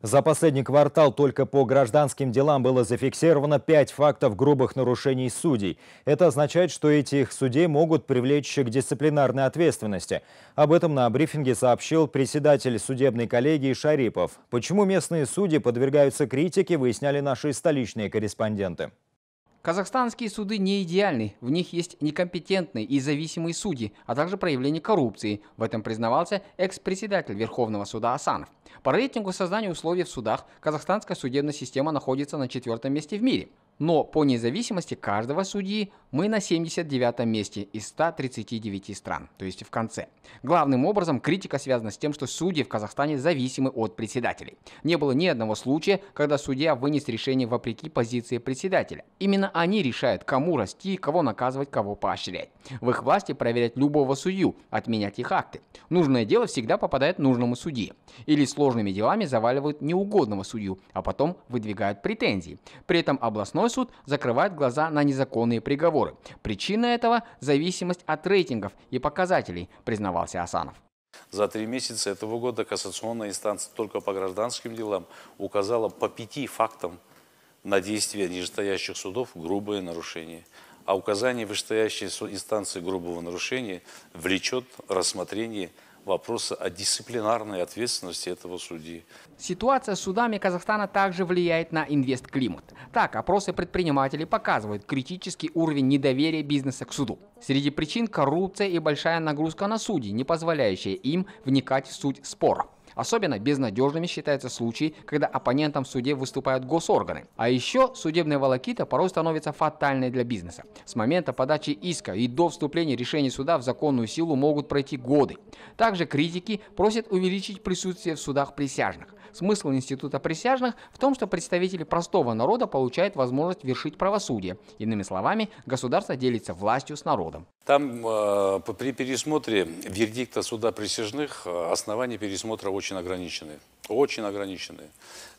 За последний квартал только по гражданским делам было зафиксировано 5 фактов грубых нарушений судей. Это означает, что этих судей могут привлечь к дисциплинарной ответственности. Об этом на брифинге сообщил председатель судебной коллегии Шарипов. Почему местные судьи подвергаются критике, выясняли наши столичные корреспонденты. Казахстанские суды не идеальны, в них есть некомпетентные и зависимые судьи, а также проявление коррупции. В этом признавался экс-председатель Верховного суда Асанов. По рейтингу создания условий в судах казахстанская судебная система находится на четвертом месте в мире. Но по независимости каждого судьи мы на 79 месте из 139 стран, то есть в конце. Главным образом критика связана с тем, что судьи в Казахстане зависимы от председателей. Не было ни одного случая, когда судья вынес решение вопреки позиции председателя. Именно Именно они решают, кому расти, кого наказывать, кого поощрять. В их власти проверять любого судью, отменять их акты. Нужное дело всегда попадает нужному судье. Или сложными делами заваливают неугодного судью, а потом выдвигают претензии. При этом областной суд закрывает глаза на незаконные приговоры. Причина этого – зависимость от рейтингов и показателей, признавался Асанов. За три месяца этого года кассационная инстанция только по гражданским делам указала по пяти фактам на действия нижестоящих судов грубое нарушение. А указание вышестоящей инстанции грубого нарушения влечет рассмотрение вопроса о дисциплинарной ответственности этого судьи. Ситуация с судами Казахстана также влияет на инвестклимат. Так, опросы предпринимателей показывают критический уровень недоверия бизнеса к суду. Среди причин коррупция и большая нагрузка на судьи, не позволяющая им вникать в суть споров. Особенно безнадежными считаются случаи, когда оппонентом в суде выступают госорганы. А еще судебная волокита порой становится фатальной для бизнеса. С момента подачи иска и до вступления решения суда в законную силу могут пройти годы. Также критики просят увеличить присутствие в судах присяжных. Смысл института присяжных в том, что представители простого народа получают возможность вершить правосудие. Иными словами, государство делится властью с народом. Там э, при пересмотре вердикта суда присяжных э, основания пересмотра очень ограничены. Очень ограничены.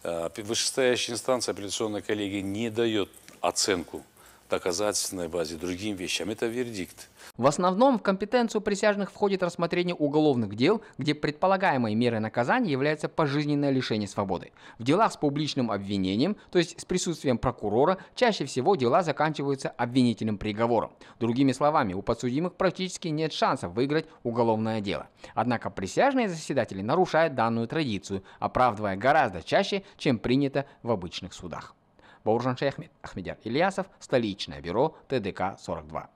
Э, вышестоящая инстанция апелляционной коллегии не дает оценку доказательственной базе, другим вещам. Это вердикт. В основном в компетенцию присяжных входит рассмотрение уголовных дел, где предполагаемые меры наказания являются пожизненное лишение свободы. В делах с публичным обвинением, то есть с присутствием прокурора, чаще всего дела заканчиваются обвинительным приговором. Другими словами, у подсудимых практически нет шансов выиграть уголовное дело. Однако присяжные заседатели нарушают данную традицию, оправдывая гораздо чаще, чем принято в обычных судах. Бауржан Шейхмед, Ахмедяр Ильясов, столичное бюро ТДК 42.